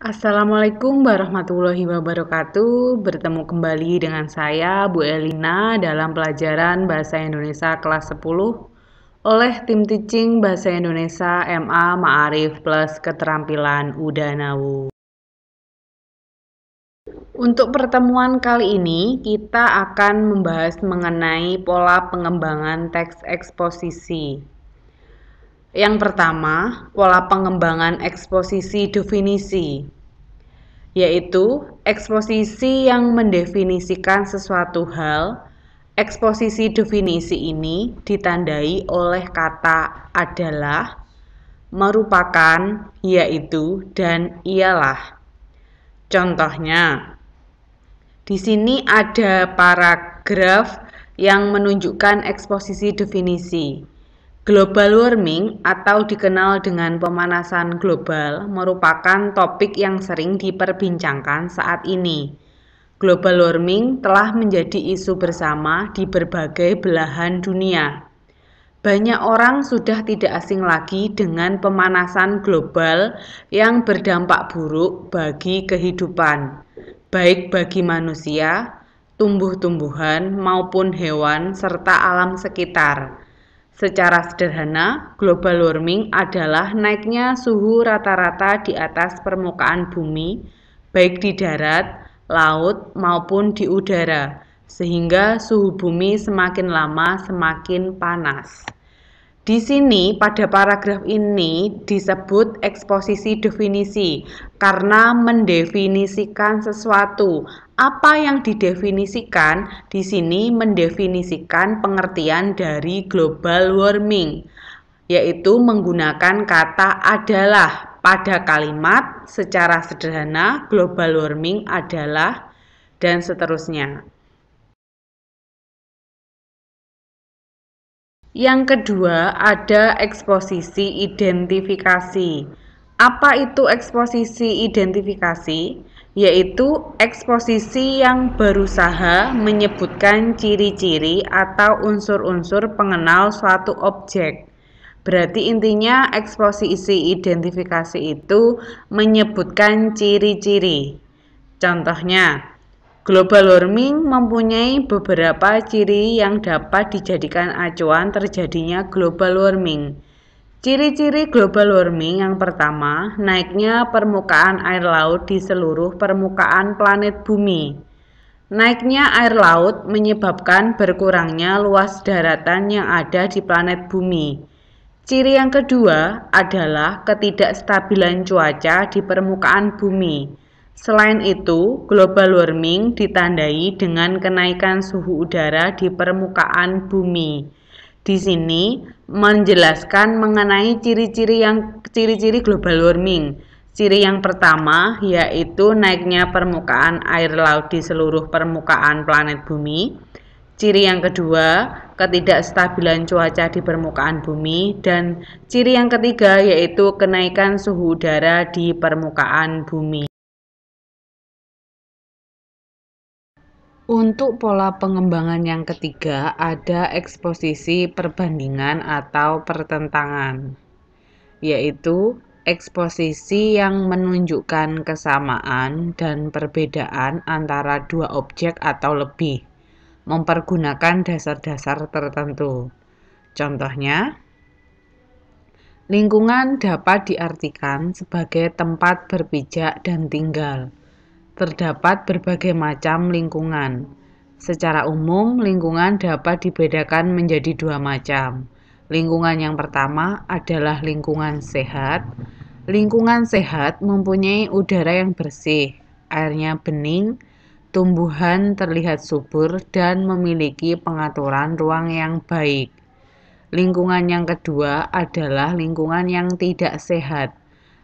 Assalamualaikum warahmatullahi wabarakatuh. Bertemu kembali dengan saya Bu Elina dalam pelajaran Bahasa Indonesia kelas 10 oleh tim teaching Bahasa Indonesia MA Ma'arif plus keterampilan Udanawu. Untuk pertemuan kali ini kita akan membahas mengenai pola pengembangan teks eksposisi. Yang pertama, pola pengembangan eksposisi definisi, yaitu eksposisi yang mendefinisikan sesuatu hal. Eksposisi definisi ini ditandai oleh kata adalah, merupakan, yaitu, dan ialah. Contohnya, di sini ada paragraf yang menunjukkan eksposisi definisi. Global warming atau dikenal dengan pemanasan global merupakan topik yang sering diperbincangkan saat ini. Global warming telah menjadi isu bersama di berbagai belahan dunia. Banyak orang sudah tidak asing lagi dengan pemanasan global yang berdampak buruk bagi kehidupan, baik bagi manusia, tumbuh-tumbuhan, maupun hewan, serta alam sekitar Secara sederhana, global warming adalah naiknya suhu rata-rata di atas permukaan bumi, baik di darat, laut, maupun di udara, sehingga suhu bumi semakin lama semakin panas. Di sini, pada paragraf ini disebut eksposisi definisi karena mendefinisikan sesuatu apa yang didefinisikan di sini mendefinisikan pengertian dari global warming, yaitu menggunakan kata adalah pada kalimat secara sederhana global warming adalah dan seterusnya. Yang kedua ada eksposisi identifikasi. Apa itu eksposisi identifikasi? yaitu eksposisi yang berusaha menyebutkan ciri-ciri atau unsur-unsur pengenal suatu objek. Berarti intinya eksposisi identifikasi itu menyebutkan ciri-ciri. Contohnya, global warming mempunyai beberapa ciri yang dapat dijadikan acuan terjadinya global warming. Ciri-ciri global warming yang pertama, naiknya permukaan air laut di seluruh permukaan planet bumi. Naiknya air laut menyebabkan berkurangnya luas daratan yang ada di planet bumi. Ciri yang kedua adalah ketidakstabilan cuaca di permukaan bumi. Selain itu, global warming ditandai dengan kenaikan suhu udara di permukaan bumi di sini menjelaskan mengenai ciri-ciri yang ciri-ciri global warming. Ciri yang pertama yaitu naiknya permukaan air laut di seluruh permukaan planet bumi. Ciri yang kedua, ketidakstabilan cuaca di permukaan bumi dan ciri yang ketiga yaitu kenaikan suhu udara di permukaan bumi. Untuk pola pengembangan yang ketiga, ada eksposisi perbandingan atau pertentangan, yaitu eksposisi yang menunjukkan kesamaan dan perbedaan antara dua objek atau lebih, mempergunakan dasar-dasar tertentu. Contohnya, lingkungan dapat diartikan sebagai tempat berpijak dan tinggal terdapat berbagai macam lingkungan. Secara umum, lingkungan dapat dibedakan menjadi dua macam. Lingkungan yang pertama adalah lingkungan sehat. Lingkungan sehat mempunyai udara yang bersih, airnya bening, tumbuhan terlihat subur, dan memiliki pengaturan ruang yang baik. Lingkungan yang kedua adalah lingkungan yang tidak sehat.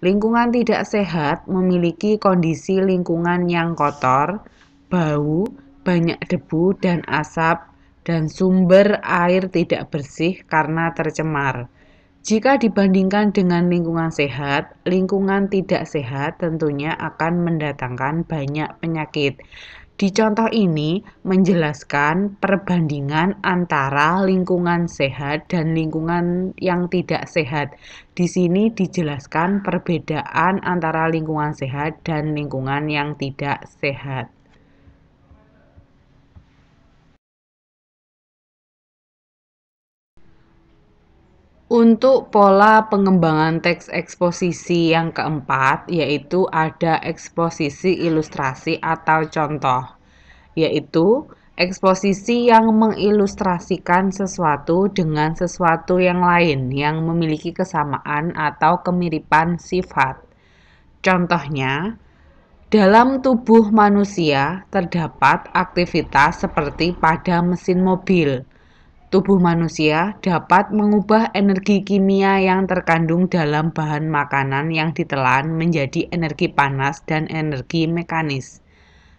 Lingkungan tidak sehat memiliki kondisi lingkungan yang kotor, bau, banyak debu dan asap, dan sumber air tidak bersih karena tercemar. Jika dibandingkan dengan lingkungan sehat, lingkungan tidak sehat tentunya akan mendatangkan banyak penyakit. Di contoh ini menjelaskan perbandingan antara lingkungan sehat dan lingkungan yang tidak sehat. Di sini dijelaskan perbedaan antara lingkungan sehat dan lingkungan yang tidak sehat. Untuk pola pengembangan teks eksposisi yang keempat, yaitu ada eksposisi ilustrasi atau contoh, yaitu eksposisi yang mengilustrasikan sesuatu dengan sesuatu yang lain yang memiliki kesamaan atau kemiripan sifat. Contohnya, dalam tubuh manusia terdapat aktivitas seperti pada mesin mobil Tubuh manusia dapat mengubah energi kimia yang terkandung dalam bahan makanan yang ditelan menjadi energi panas dan energi mekanis.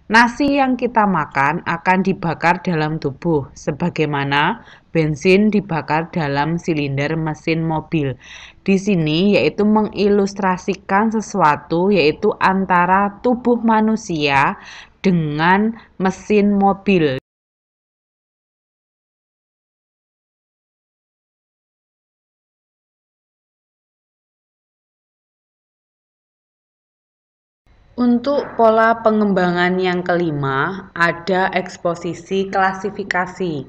Nasi yang kita makan akan dibakar dalam tubuh, sebagaimana bensin dibakar dalam silinder mesin mobil. Di sini yaitu mengilustrasikan sesuatu yaitu antara tubuh manusia dengan mesin mobil. Untuk pola pengembangan yang kelima, ada eksposisi klasifikasi.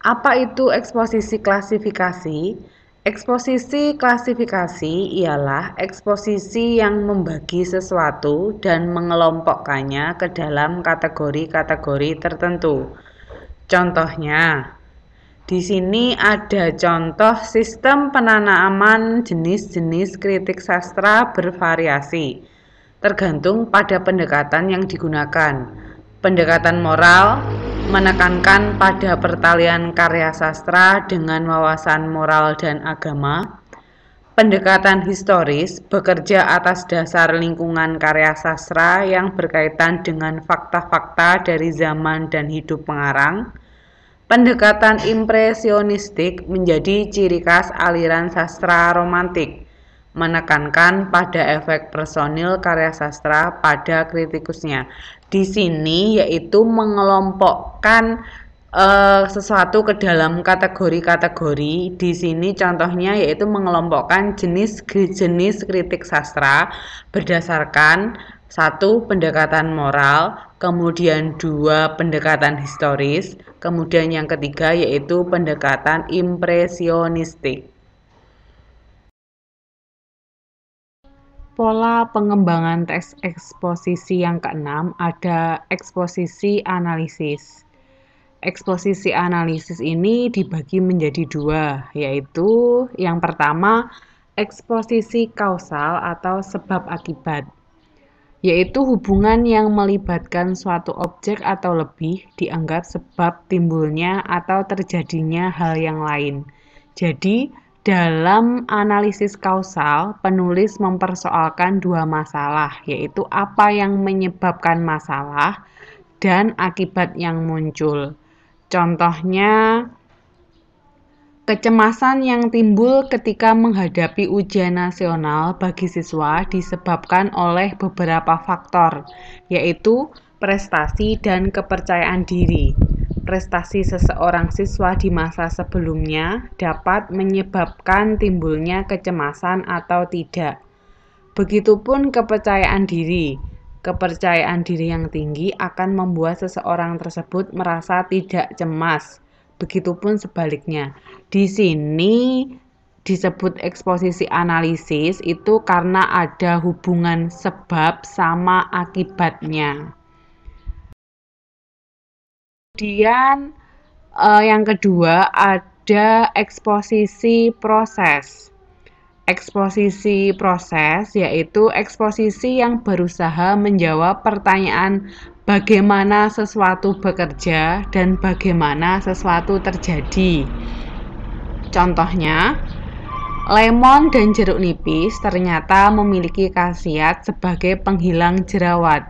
Apa itu eksposisi klasifikasi? Eksposisi klasifikasi ialah eksposisi yang membagi sesuatu dan mengelompokkannya ke dalam kategori-kategori tertentu. Contohnya, di sini ada contoh sistem penanaman jenis-jenis kritik sastra bervariasi tergantung pada pendekatan yang digunakan. Pendekatan moral menekankan pada pertalian karya sastra dengan wawasan moral dan agama. Pendekatan historis bekerja atas dasar lingkungan karya sastra yang berkaitan dengan fakta-fakta dari zaman dan hidup pengarang. Pendekatan impresionistik menjadi ciri khas aliran sastra romantik menekankan pada efek personil karya sastra pada kritikusnya. Di sini yaitu mengelompokkan uh, sesuatu ke dalam kategori-kategori. Di sini contohnya yaitu mengelompokkan jenis-jenis kritik sastra berdasarkan satu pendekatan moral, kemudian dua pendekatan historis, kemudian yang ketiga yaitu pendekatan impresionistik. Pola pengembangan teks eksposisi yang keenam ada eksposisi analisis. Eksposisi analisis ini dibagi menjadi dua, yaitu yang pertama eksposisi kausal atau sebab akibat, yaitu hubungan yang melibatkan suatu objek atau lebih dianggap sebab timbulnya atau terjadinya hal yang lain. Jadi, dalam analisis kausal, penulis mempersoalkan dua masalah, yaitu apa yang menyebabkan masalah dan akibat yang muncul. Contohnya, kecemasan yang timbul ketika menghadapi ujian nasional bagi siswa disebabkan oleh beberapa faktor, yaitu prestasi dan kepercayaan diri prestasi seseorang siswa di masa sebelumnya dapat menyebabkan timbulnya kecemasan atau tidak. Begitupun kepercayaan diri. Kepercayaan diri yang tinggi akan membuat seseorang tersebut merasa tidak cemas. Begitupun sebaliknya. Di sini disebut eksposisi analisis itu karena ada hubungan sebab sama akibatnya kemudian uh, yang kedua ada eksposisi proses eksposisi proses yaitu eksposisi yang berusaha menjawab pertanyaan bagaimana sesuatu bekerja dan bagaimana sesuatu terjadi. Contohnya, lemon dan jeruk nipis ternyata memiliki khasiat sebagai penghilang jerawat.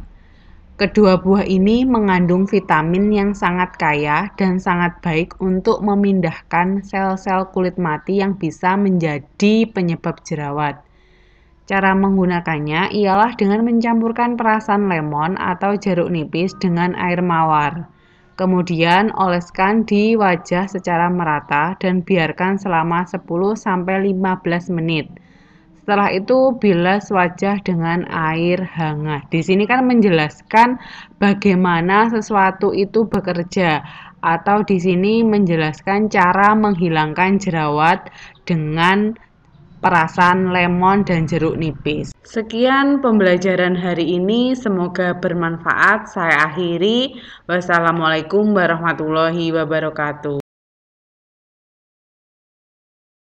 Kedua buah ini mengandung vitamin yang sangat kaya dan sangat baik untuk memindahkan sel-sel kulit mati yang bisa menjadi penyebab jerawat. Cara menggunakannya ialah dengan mencampurkan perasan lemon atau jeruk nipis dengan air mawar. Kemudian oleskan di wajah secara merata dan biarkan selama 10-15 menit setelah itu bilas wajah dengan air hangat. Di sini kan menjelaskan bagaimana sesuatu itu bekerja atau di sini menjelaskan cara menghilangkan jerawat dengan perasan lemon dan jeruk nipis. Sekian pembelajaran hari ini, semoga bermanfaat. Saya akhiri. Wassalamualaikum warahmatullahi wabarakatuh.